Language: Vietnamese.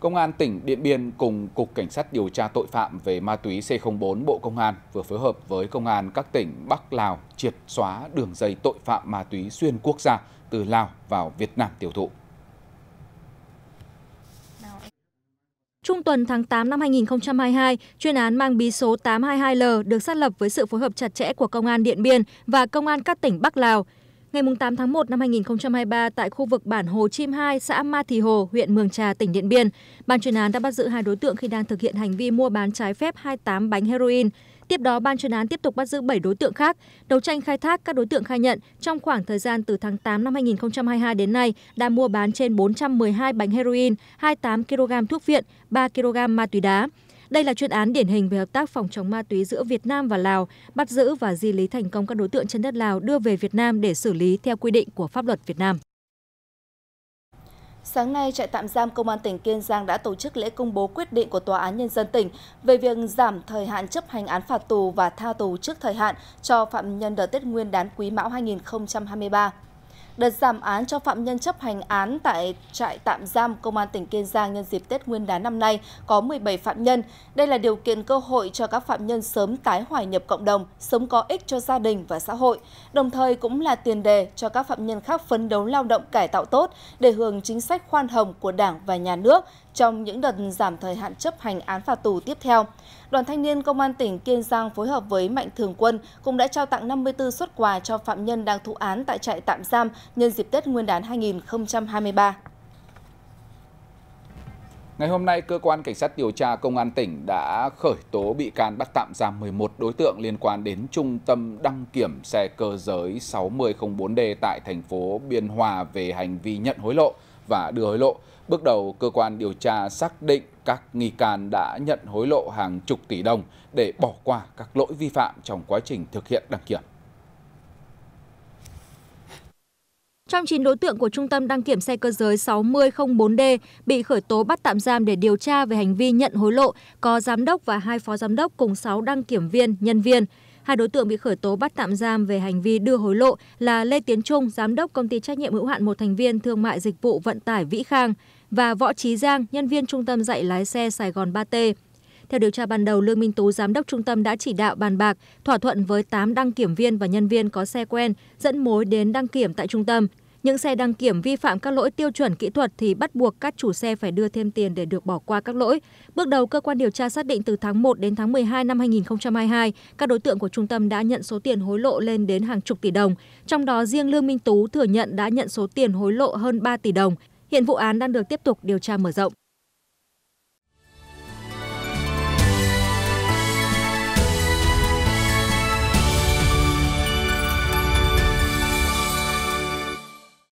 Công an tỉnh Điện Biên cùng Cục Cảnh sát điều tra tội phạm về ma túy C04 Bộ Công an vừa phối hợp với Công an các tỉnh Bắc Lào triệt xóa đường dây tội phạm ma túy xuyên quốc gia từ Lào vào Việt Nam tiêu thụ. Trung tuần tháng 8 năm 2022, chuyên án mang bí số 822L được xác lập với sự phối hợp chặt chẽ của Công an Điện Biên và Công an các tỉnh Bắc Lào – Ngày 8 tháng 1 năm 2023 tại khu vực bản Hồ Chim 2, xã Ma Thì Hồ, huyện Mường Trà, tỉnh Điện Biên, ban chuyên án đã bắt giữ hai đối tượng khi đang thực hiện hành vi mua bán trái phép 28 bánh heroin. Tiếp đó, ban chuyên án tiếp tục bắt giữ bảy đối tượng khác. Đấu tranh khai thác, các đối tượng khai nhận trong khoảng thời gian từ tháng 8 năm 2022 đến nay đã mua bán trên 412 bánh heroin, 28 kg thuốc viện, 3 kg ma túy đá. Đây là chuyên án điển hình về hợp tác phòng chống ma túy giữa Việt Nam và Lào, bắt giữ và di lý thành công các đối tượng trên đất Lào đưa về Việt Nam để xử lý theo quy định của pháp luật Việt Nam. Sáng nay, trại tạm giam Công an tỉnh Kiên Giang đã tổ chức lễ công bố quyết định của Tòa án Nhân dân tỉnh về việc giảm thời hạn chấp hành án phạt tù và tha tù trước thời hạn cho phạm nhân đợt Tết Nguyên đán Quý Mão 2023 đợt giảm án cho phạm nhân chấp hành án tại trại tạm giam Công an tỉnh Kiên Giang nhân dịp Tết Nguyên đán năm nay có 17 phạm nhân. Đây là điều kiện cơ hội cho các phạm nhân sớm tái hòa nhập cộng đồng, sống có ích cho gia đình và xã hội, đồng thời cũng là tiền đề cho các phạm nhân khác phấn đấu lao động cải tạo tốt để hưởng chính sách khoan hồng của Đảng và Nhà nước trong những đợt giảm thời hạn chấp hành án phạt tù tiếp theo. Đoàn thanh niên Công an tỉnh Kiên Giang phối hợp với Mạnh Thường Quân cũng đã trao tặng 54 xuất quà cho phạm nhân đang thụ án tại trại tạm giam nhân dịp Tết Nguyên đán 2023. Ngày hôm nay, cơ quan cảnh sát điều tra công an tỉnh đã khởi tố bị can bắt tạm giam 11 đối tượng liên quan đến trung tâm đăng kiểm xe cơ giới 6004D tại thành phố Biên Hòa về hành vi nhận hối lộ và đưa hối lộ. Bước đầu, cơ quan điều tra xác định các nghi can đã nhận hối lộ hàng chục tỷ đồng để bỏ qua các lỗi vi phạm trong quá trình thực hiện đăng kiểm. Trong chín đối tượng của Trung tâm đăng kiểm xe cơ giới 6004D bị khởi tố bắt tạm giam để điều tra về hành vi nhận hối lộ, có giám đốc và hai phó giám đốc cùng sáu đăng kiểm viên, nhân viên. Hai đối tượng bị khởi tố bắt tạm giam về hành vi đưa hối lộ là Lê Tiến Trung, giám đốc công ty trách nhiệm hữu hạn một thành viên thương mại dịch vụ vận tải Vĩ Khang và Võ Trí Giang, nhân viên trung tâm dạy lái xe Sài Gòn ba t Theo điều tra ban đầu, Lương Minh Tú, giám đốc trung tâm đã chỉ đạo bàn bạc, thỏa thuận với 8 đăng kiểm viên và nhân viên có xe quen dẫn mối đến đăng kiểm tại trung tâm những xe đăng kiểm vi phạm các lỗi tiêu chuẩn kỹ thuật thì bắt buộc các chủ xe phải đưa thêm tiền để được bỏ qua các lỗi. Bước đầu, cơ quan điều tra xác định từ tháng 1 đến tháng 12 năm 2022, các đối tượng của trung tâm đã nhận số tiền hối lộ lên đến hàng chục tỷ đồng. Trong đó, riêng Lương Minh Tú thừa nhận đã nhận số tiền hối lộ hơn 3 tỷ đồng. Hiện vụ án đang được tiếp tục điều tra mở rộng.